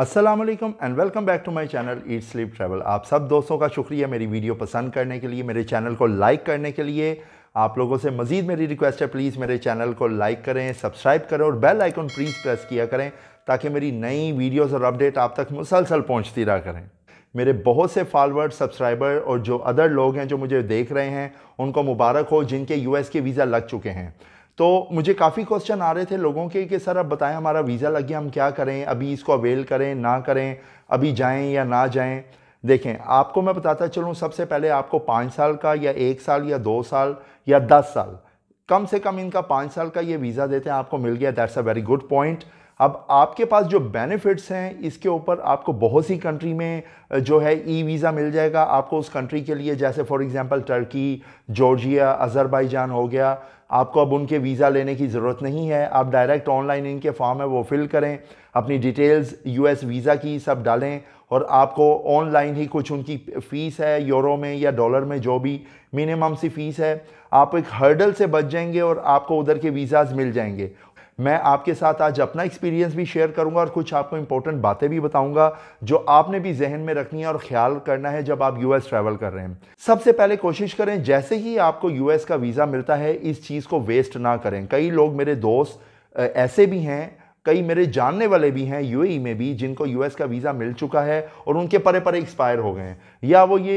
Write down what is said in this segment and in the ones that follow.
Aslam and welcome back to my channel eat sleep travel आप सब दोस्तों का शुक्रिया मेरी वीडियो पसंद करने के लिए मेरे चैनल को लाइक करने के लिए आप लोगों से मज़ीद मेरी रिक्वेस्ट है प्लीज़ मेरे चैनल को लाइक करें सब्सक्राइब करें और बेल आइकन प्लीज़ प्रेस किया करें ताकि मेरी नई वीडियोज़ और अपडेट आप तक मुसलसल पहुँचती रहा करें मेरे बहुत से फॉलोअर्स सब्सक्राइबर और जो अदर लोग हैं जो मुझे देख रहे हैं उनको मुबारक हो जिनके यू के वीज़ा लग चुके हैं तो मुझे काफ़ी क्वेश्चन आ रहे थे लोगों के कि सर अब बताएं हमारा वीज़ा लग गया हम क्या करें अभी इसको अवेल करें ना करें अभी जाएं या ना जाएं देखें आपको मैं बताता चलूं सबसे पहले आपको पाँच साल का या एक साल या दो साल या दस साल कम से कम इनका पाँच साल का ये वीज़ा देते हैं आपको मिल गया that's a very good point अब आपके पास जो बेनिफिट्स हैं इसके ऊपर आपको बहुत सी कंट्री में जो है ई वीज़ा मिल जाएगा आपको उस कंट्री के लिए जैसे for example Turkey Georgia Azerbaijan हो गया आपको अब उनके वीज़ा लेने की ज़रूरत नहीं है आप डायरेक्ट ऑनलाइन इनके फॉर्म है वो फिल करें अपनी डिटेल्स यू वीज़ा की सब डालें और आपको ऑनलाइन ही कुछ उनकी फ़ीस है यूरो में या डॉलर में जो भी मिनिमम सी फ़ीस है आप एक हर्डल से बच जाएंगे और आपको उधर के वीज़ाज़ मिल जाएंगे मैं आपके साथ आज अपना एक्सपीरियंस भी शेयर करूंगा और कुछ आपको इंपॉर्टेंट बातें भी बताऊंगा जो आपने भी जहन में रखनी है और ख्याल करना है जब आप यूएस ट्रैवल कर रहे हैं सबसे पहले कोशिश करें जैसे ही आपको यूएस का वीज़ा मिलता है इस चीज़ को वेस्ट ना करें कई लोग मेरे दोस्त ऐसे भी हैं कई मेरे जानने वाले भी हैं यू e में भी जिनको यूएस का वीज़ा मिल चुका है और उनके परे परे एक्सपायर हो गए हैं या वो ये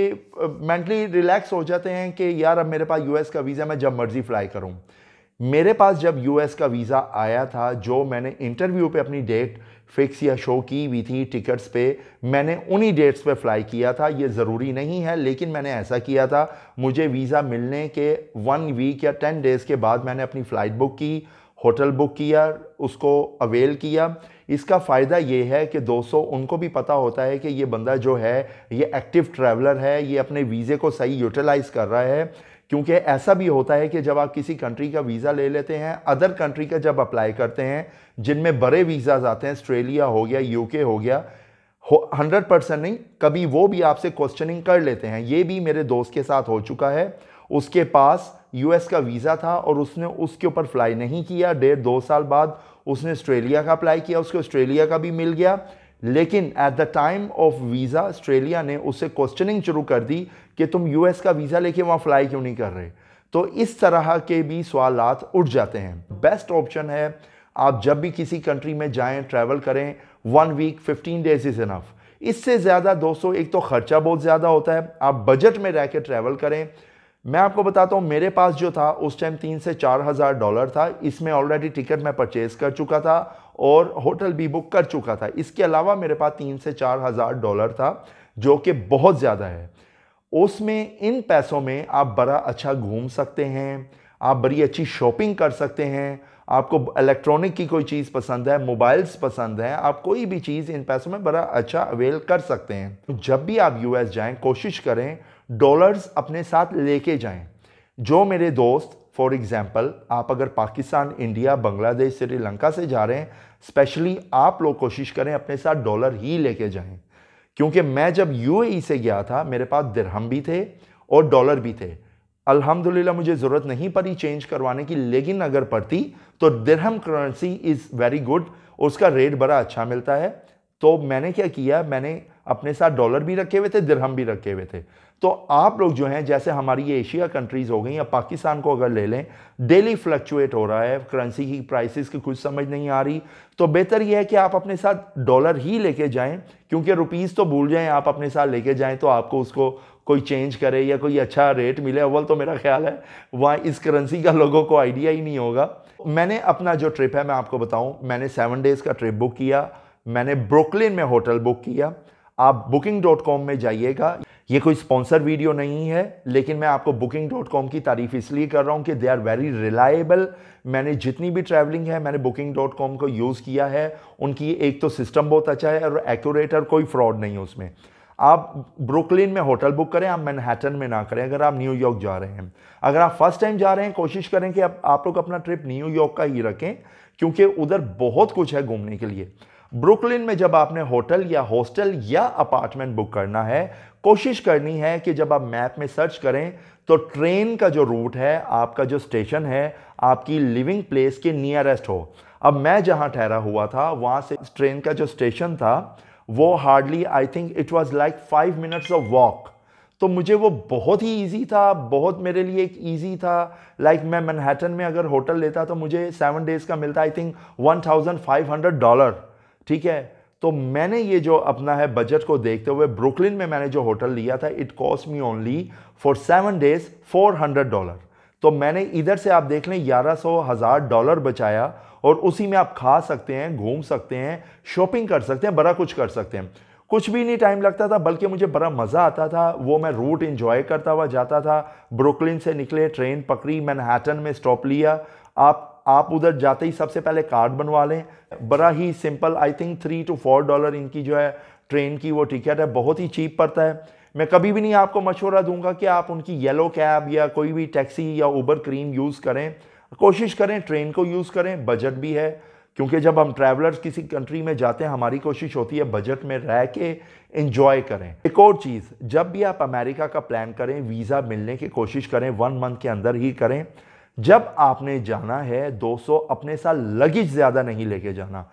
मेंटली रिलैक्स हो जाते हैं कि यार अब मेरे पास यूएस का वीज़ा मैं जब मर्ज़ी फ्लाई करूं मेरे पास जब यूएस का वीज़ा आया था जो मैंने इंटरव्यू पे अपनी डेट फिक्स या शो की हुई थी टिकट्स पे मैंने उन्हीं डेट्स पे फ्लाई किया था ये ज़रूरी नहीं है लेकिन मैंने ऐसा किया था मुझे वीज़ा मिलने के वन वीक या टेन डेज़ के बाद मैंने अपनी फ़्लाइट बुक की होटल बुक किया उसको अवेल किया इसका फ़ायदा ये है कि दोस्तों उनको भी पता होता है कि ये बंदा जो है ये एक्टिव ट्रैवलर है ये अपने वीज़े को सही यूटिलाइज़ कर रहा है क्योंकि ऐसा भी होता है कि जब आप किसी कंट्री का वीज़ा ले लेते हैं अदर कंट्री का जब अप्लाई करते हैं जिनमें बड़े वीज़ाज आते हैं ऑस्ट्रेलिया हो गया यूके हो गया हो हंड्रेड परसेंट नहीं कभी वो भी आपसे क्वेश्चनिंग कर लेते हैं ये भी मेरे दोस्त के साथ हो चुका है उसके पास यूएस का वीज़ा था और उसने उसके ऊपर फ्लाई नहीं किया डेढ़ दो साल बाद उसने ऑस्ट्रेलिया का अप्लाई किया उसको ऑस्ट्रेलिया का भी मिल गया लेकिन at the time of visa Australia ने उससे क्वेश्चनिंग शुरू कर दी कि तुम यूएस का वीज़ा लेके वहाँ फ्लाई क्यों नहीं कर रहे तो इस तरह के भी सवाल उठ जाते हैं बेस्ट ऑप्शन है आप जब भी किसी कंट्री में जाएं ट्रैवल करें one week fifteen days is enough इससे ज़्यादा दोस्तों एक तो ख़र्चा बहुत ज़्यादा होता है आप बजट में रह कर ट्रैवल करें मैं आपको बताता हूँ मेरे पास जो था उस टाइम तीन से चार हज़ार डॉलर था इसमें ऑलरेडी टिकट मैं परचेज़ कर चुका था और होटल भी बुक कर चुका था इसके अलावा मेरे पास तीन से चार हज़ार डॉलर था जो कि बहुत ज़्यादा है उसमें इन पैसों में आप बड़ा अच्छा घूम सकते हैं आप बड़ी अच्छी शॉपिंग कर सकते हैं आपको इलेक्ट्रॉनिक की कोई चीज़ पसंद है मोबाइल्स पसंद है आप कोई भी चीज़ इन पैसों में बड़ा अच्छा अवेल कर सकते हैं तो जब भी आप यूएस जाएं कोशिश करें डॉलर्स अपने साथ लेके जाएं जो मेरे दोस्त फॉर एग्जाम्पल आप अगर पाकिस्तान इंडिया बांग्लादेश श्रीलंका से जा रहे हैं स्पेशली आप लोग कोशिश करें अपने साथ डॉलर ही लेके जाएं क्योंकि मैं जब यूएई e से गया था मेरे पास दिरहम भी थे और डॉलर भी थे अल्हम्दुलिल्लाह मुझे ज़रूरत नहीं पड़ी चेंज करवाने की लेकिन अगर पड़ती तो दिरहम करेंसी इज़ वेरी गुड उसका रेट बड़ा अच्छा मिलता है तो मैंने क्या किया मैंने अपने साथ डॉलर भी रखे हुए थे दिरहम भी रखे हुए थे तो आप लोग जो हैं जैसे हमारी ये एशिया कंट्रीज़ हो गई या पाकिस्तान को अगर ले लें डेली फ्लक्चुएट हो रहा है करेंसी की प्राइसेस की कुछ समझ नहीं आ रही तो बेहतर यह है कि आप अपने साथ डॉलर ही लेके जाएं क्योंकि रुपीज़ तो भूल जाएं आप अपने साथ लेके जाएं तो आपको उसको कोई चेंज करे या कोई अच्छा रेट मिले अव्वल तो मेरा ख्याल है वहाँ इस करेंसी का लोगों को आइडिया ही नहीं होगा मैंने अपना जो ट्रिप है मैं आपको बताऊँ मैंने सेवन डेज़ का ट्रिप बुक किया मैंने ब्रुकलिन में होटल बुक किया आप बुकिंग डॉट कॉम में जाइएगा ये कोई स्पॉन्सर वीडियो नहीं है लेकिन मैं आपको बुकिंग डॉट कॉम की तारीफ इसलिए कर रहा हूँ कि दे आर वेरी रिलायबल मैंने जितनी भी ट्रैवलिंग है मैंने बुकिंग डॉट कॉम को यूज़ किया है उनकी एक तो सिस्टम बहुत अच्छा है और एक्यूरेट और कोई फ्रॉड नहीं है उसमें आप ब्रुकलिन में होटल बुक करें आप मैनहैटन में ना करें अगर आप न्यूयॉर्क जा रहे हैं अगर आप फर्स्ट टाइम जा रहे हैं कोशिश करें कि आप आप लोग अपना ट्रिप न्यूयॉर्क का ही रखें क्योंकि उधर बहुत कुछ है घूमने के लिए ब्रुकलिन में जब आपने होटल या हॉस्टल या अपार्टमेंट बुक करना है कोशिश करनी है कि जब आप मैप में सर्च करें तो ट्रेन का जो रूट है आपका जो स्टेशन है आपकी लिविंग प्लेस के नियरेस्ट हो अब मैं जहाँ ठहरा हुआ था वहाँ से ट्रेन का जो स्टेशन था वो hardly I think it was like five minutes of walk तो मुझे वो बहुत ही इजी था बहुत मेरे लिए एक इजी था लाइक like मैं मैनहैटन में अगर होटल लेता तो मुझे सेवन डेज़ का मिलता I think one thousand five hundred dollar ठीक है तो मैंने ये जो अपना है बजट को देखते हुए ब्रुकलिन में मैंने जो होटल लिया था it cost me only for seven days four hundred dollar तो मैंने इधर से आप देख लें ग्यारह सौ हज़ार डॉलर बचाया और उसी में आप खा सकते हैं घूम सकते हैं शॉपिंग कर सकते हैं बड़ा कुछ कर सकते हैं कुछ भी नहीं टाइम लगता था बल्कि मुझे बड़ा मज़ा आता था वो मैं रूट इन्जॉय करता हुआ जाता था ब्रुकलिन से निकले ट्रेन पकड़ी मैनहैटन में स्टॉप लिया आप आप उधर जाते ही सबसे पहले कार्ड बनवा लें बड़ा ही simple I think three two four dollar इनकी जो है ट्रेन की वो टिकट है बहुत ही चीप पड़ता है मैं कभी भी नहीं आपको मशवरा दूंगा कि आप उनकी येलो कैब या कोई भी टैक्सी या उबर क्रीम यूज़ करें कोशिश करें ट्रेन को यूज़ करें बजट भी है क्योंकि जब हम ट्रैवलर्स किसी कंट्री में जाते हैं हमारी कोशिश होती है बजट में रह के इन्जॉय करें एक और चीज़ जब भी आप अमेरिका का प्लान करें वीज़ा मिलने की कोशिश करें वन मंथ के अंदर ही करें जब आपने जाना है सौ अपने साथ लगेज ज़्यादा नहीं लेके जाना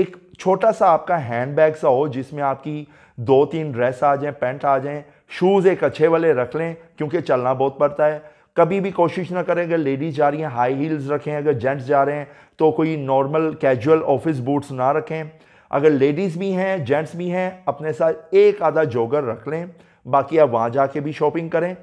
एक छोटा सा आपका हैंड बैग सा हो जिसमें आपकी दो तीन ड्रेस आ जाएं पैंट आ जाएं शूज़ एक अच्छे वाले रख लें क्योंकि चलना बहुत पड़ता है कभी भी कोशिश ना करें अगर लेडीज जा रही हैं हाई हील्स रखें अगर जेंट्स जा रहे हैं तो कोई नॉर्मल कैजुअल ऑफिस बूट्स ना रखें अगर लेडीज़ भी हैं जेंट्स भी हैं अपने साथ एक आधा जोगर रख लें बाकी आप वहाँ जाके भी शॉपिंग करें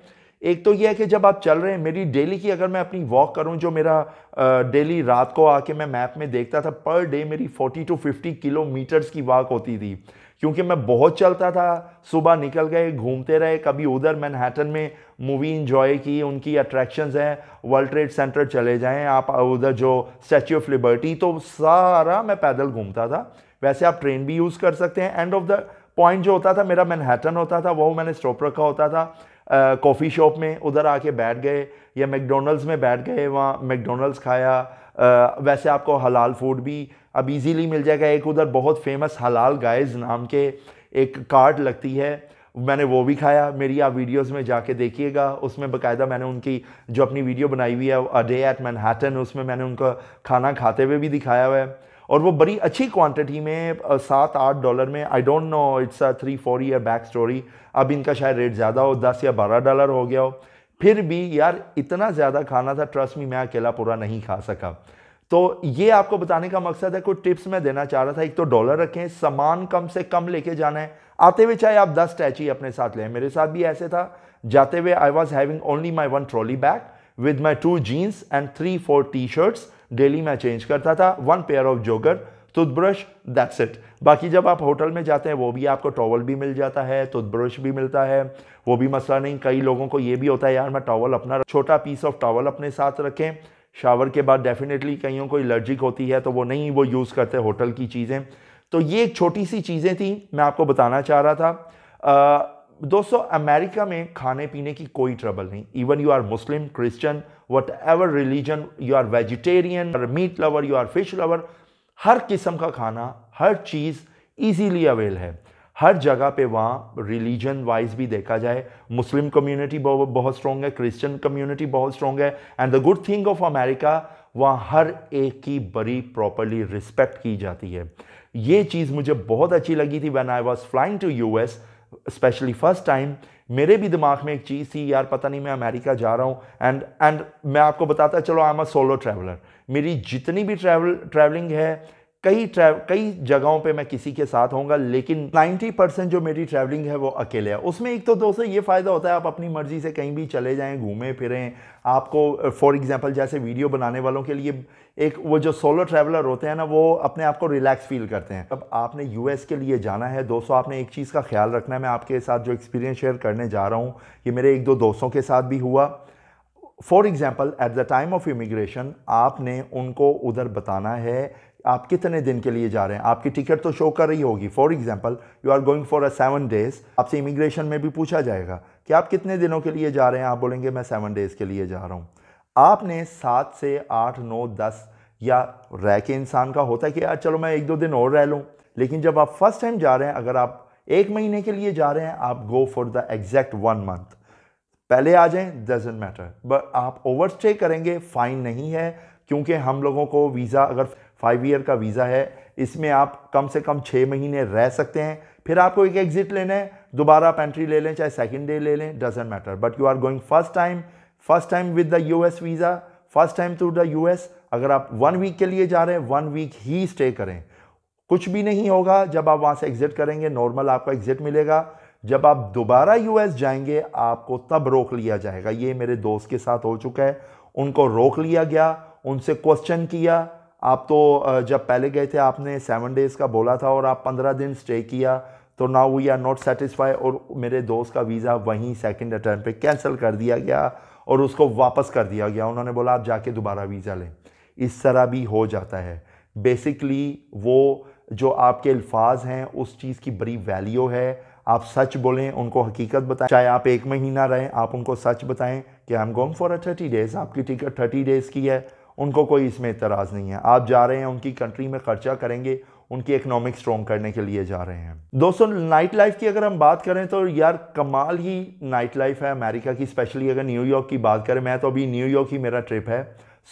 एक तो यह है कि जब आप चल रहे हैं मेरी डेली की अगर मैं अपनी वॉक करूं जो मेरा डेली रात को आके मैं मैप में देखता था पर डे मेरी 40 टू 50 किलोमीटर्स की वॉक होती थी क्योंकि मैं बहुत चलता था सुबह निकल गए घूमते रहे कभी उधर मैनहैटन में मूवी इंजॉय की उनकी अट्रैक्शंस हैं वर्ल्ड ट्रेड सेंटर चले जाएं आप उधर जो स्टैचू ऑफ लिबर्टी तो सारा मैं पैदल घूमता था वैसे आप ट्रेन भी यूज़ कर सकते हैं एंड ऑफ द पॉइंट जो होता था मेरा मैनहैटन होता था वो मैंने स्टॉप रखा होता था कॉफ़ी शॉप में उधर आके बैठ गए या मैकडोनल्ड्स में बैठ गए वहाँ मैकडोनल्ड्स खाया आ, वैसे आपको हलाल फूड भी अब इजीली मिल जाएगा एक उधर बहुत फेमस हलाल गाइस नाम के एक कार्ट लगती है मैंने वो भी खाया मेरी आप वीडियोस में जाके देखिएगा उसमें बकायदा मैंने उनकी जो अपनी वीडियो बनाई हुई है अ डे एट मैनहैटन उसमें मैंने उनका खाना खाते हुए भी दिखाया हुआ है और वो बड़ी अच्छी क्वांटिटी में सात आठ डॉलर में I don't know it's a three four year back story अब इनका शायद रेट ज़्यादा हो दस या बारह डॉलर हो गया हो फिर भी यार इतना ज़्यादा खाना था ट्रस्ट में मैं अकेला पूरा नहीं खा सका तो ये आपको बताने का मकसद है कुछ टिप्स मैं देना चाह रहा था एक तो डॉलर रखें सामान कम से कम लेके जाना है आते हुए चाहे आप दस टैची अपने साथ लें मेरे साथ भी ऐसे था जाते हुए I was having only my one trolley bag with my two jeans and three four T shirts daily मैं चेंज करता था one pair of jogger toothbrush that's it बाकी जब आप होटल में जाते हैं वो भी आपको टॉवल भी मिल जाता है टूथब्रश भी मिलता है वो भी मसला नहीं कई लोगों को ये भी होता है यार मैं टॉवल अपना छोटा पीस ऑफ टॉवल अपने साथ रखें शावर के बाद डेफिनेटली कईयों को एलर्जिक होती है तो वो नहीं वो यूज़ करते होटल की चीज़ें तो ये एक छोटी सी चीज़ें थी मैं आपको बताना चाह रहा था आ, दोस्तों अमेरिका में खाने पीने की कोई ट्रबल नहीं even you are Muslim Christian whatever religion you are vegetarian meat lover you are fish lover हर किस्म का खाना हर चीज़ ईजीली अवेल है हर जगह पे वहाँ रिलीजन वाइज भी देखा जाए मुस्लिम कम्युनिटी बहुत स्ट्रॉन्ग है क्रिश्चियन कम्युनिटी बहुत स्ट्रॉन्ग है and the good thing of America वहाँ हर एक की बड़ी प्रॉपरली रिस्पेक्ट की जाती है ये चीज़ मुझे बहुत अच्छी लगी थी when I was flying to US specially first time मेरे भी दिमाग में एक चीज़ थी यार पता नहीं मैं अमेरिका जा रहा हूँ एंड एंड मैं आपको बताता चलो I am a solo traveller मेरी जितनी भी ट्रैवल ट्रैवलिंग है कई कई जगहों पे मैं किसी के साथ होऊंगा लेकिन 90 परसेंट जो मेरी ट्रैवलिंग है वो अकेले है उसमें एक तो दोस्तों ये फ़ायदा होता है आप अपनी मर्ज़ी से कहीं भी चले जाएं घूमें फिरें आपको फॉर एग्जांपल जैसे वीडियो बनाने वालों के लिए एक वो जो सोलो ट्रैवलर होते हैं ना वो अपने आप को रिलैक्स फील करते हैं अब आपने यू के लिए जाना है दोस्तों आपने एक चीज़ का ख्याल रखना है मैं आपके साथ जो एक्सपीरियंस शेयर करने जा रहा हूँ ये मेरे एक दो दोस्तों के साथ भी हुआ for example at the time of immigration आपने उनको उधर बताना है आप कितने दिन के लिए जा रहे हैं आपकी टिकट तो शो कर रही होगी for example you are going for a seven days आपसे इमिग्रेशन में भी पूछा जाएगा कि आप कितने दिनों के लिए जा रहे हैं आप बोलेंगे मैं सेवन डेज़ के लिए जा रहा हूँ आपने सात से आठ नौ दस या रह के इंसान का होता है कि यार चलो मैं एक दो दिन और रह लूँ लेकिन जब आप फर्स्ट टाइम जा रहे हैं अगर आप एक महीने के लिए जा रहे हैं आप go for the exact one month पहले आ जाएं डजेंट मैटर बट आप ओवरस्टे करेंगे फ़ाइन नहीं है क्योंकि हम लोगों को वीज़ा अगर फाइव ईयर का वीज़ा है इसमें आप कम से कम छः महीने रह सकते हैं फिर आपको एक एग्ज़िट लेना है दोबारा आप एंट्री ले लें चाहे सेकेंड डे ले लें doesn't matter but you are going first time first time with the U S visa first time through the U S अगर आप वन वीक के लिए जा रहे हैं वन वीक ही स्टे करें कुछ भी नहीं होगा जब आप वहाँ से एग्ज़िट करेंगे नॉर्मल आपको एग्ज़िट मिलेगा जब आप दोबारा एस जाएंगे आपको तब रोक लिया जाएगा ये मेरे दोस्त के साथ हो चुका है उनको रोक लिया गया उनसे क्वेश्चन किया आप तो जब पहले गए थे आपने सेवन डेज़ का बोला था और आप पंद्रह दिन स्टे किया तो now we are not satisfy और मेरे दोस्त का वीज़ा वहीं सेकंड अटैम्प पे कैंसिल कर दिया गया और उसको वापस कर दिया गया उन्होंने बोला आप जाके दोबारा वीज़ा लें इस तरह भी हो जाता है बेसिकली वो जो आपके अल्फाज हैं उस चीज़ की बड़ी वैल्यू है आप सच बोलें उनको हकीकत बताएं चाहे आप एक महीना रहें आप उनको सच बताएं कि I am going for a thirty days आपकी टिकट थर्टी डेज़ की है उनको कोई इसमें इतराज़ नहीं है आप जा रहे हैं उनकी कंट्री में ख़र्चा करेंगे उनकी इकनॉमिक स्ट्रॉन्ग करने के लिए जा रहे हैं दोस्तों नाइट लाइफ की अगर हम बात करें तो यार कमाल ही नाइट लाइफ है अमेरिका की स्पेशली अगर न्यूयॉर्क की बात करें मैं तो अभी न्यूयॉर्क ही मेरा ट्रिप है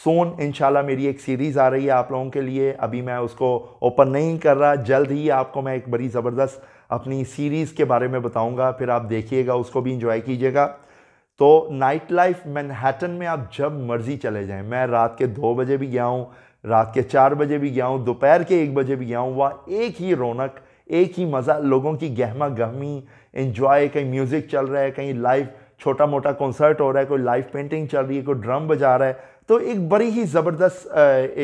सोन इन मेरी एक सीरीज़ आ रही है आप लोगों के लिए अभी मैं उसको ओपन नहीं कर रहा जल्द ही आपको मैं एक बड़ी ज़बरदस्त अपनी सीरीज़ के बारे में बताऊँगा फिर आप देखिएगा उसको भी इंजॉय कीजिएगा तो नाइट लाइफ मैनहैटन में आप जब मर्ज़ी चले जाएं मैं रात के दो बजे भी गया हूँ रात के चार बजे भी गया हूँ दोपहर के एक बजे भी गया हूँ वह एक ही रौनक एक ही मज़ा लोगों की गहमा गहमी इन्जॉय कहीं म्यूज़िक चल रहा है कहीं लाइव छोटा मोटा कॉन्सर्ट हो रहा है कोई लाइव पेंटिंग चल रही है कोई ड्रम बजा रहा है तो एक बड़ी ही ज़बरदस्त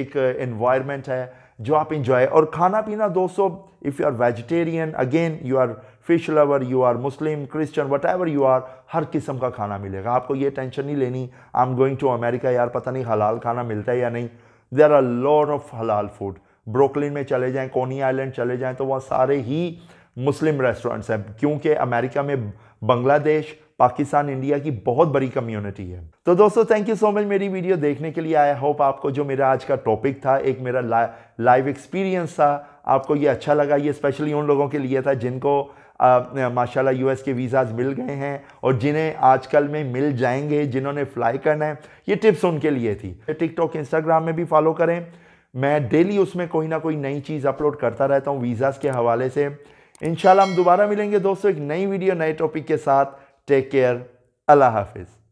एक इन्वायरमेंट है जो आप इंजॉय और खाना पीना दोस्तों if you are vegetarian again you are fish lover you are Muslim Christian whatever you are हर किस्म का खाना मिलेगा आपको ये टेंशन नहीं लेनी I am going to America यार पता नहीं हलाल खाना मिलता है या नहीं देर आर लॉर्ड ऑफ हलाल फूड ब्रोकलिन में चले जाएँ कोनी आइलैंड चले जाएँ तो वह सारे ही मुस्लिम रेस्टोरेंट्स हैं क्योंकि अमेरिका में बांग्लादेश पाकिस्तान इंडिया की बहुत बड़ी कम्युनिटी है तो दोस्तों थैंक यू सो मच मेरी वीडियो देखने के लिए आई होप आपको जो मेरा आज का टॉपिक था एक मेरा लाइव एक्सपीरियंस था आपको ये अच्छा लगा ये स्पेशली उन लोगों के लिए था जिनको माशाल्लाह यूएस के वीज़ाज मिल गए हैं और जिन्हें आजकल में मिल जाएंगे जिन्होंने फ्लाई करना है ये टिप्स उनके लिए थी टिकटॉक इंस्टाग्राम में भी फॉलो करें मैं डेली उसमें कोई ना कोई नई चीज़ अपलोड करता रहता हूँ वीज़ाज़ के हवाले से इन हम दोबारा मिलेंगे दोस्तों एक नई वीडियो नए टॉपिक के साथ टेक केयर अल्लाह हाफिज़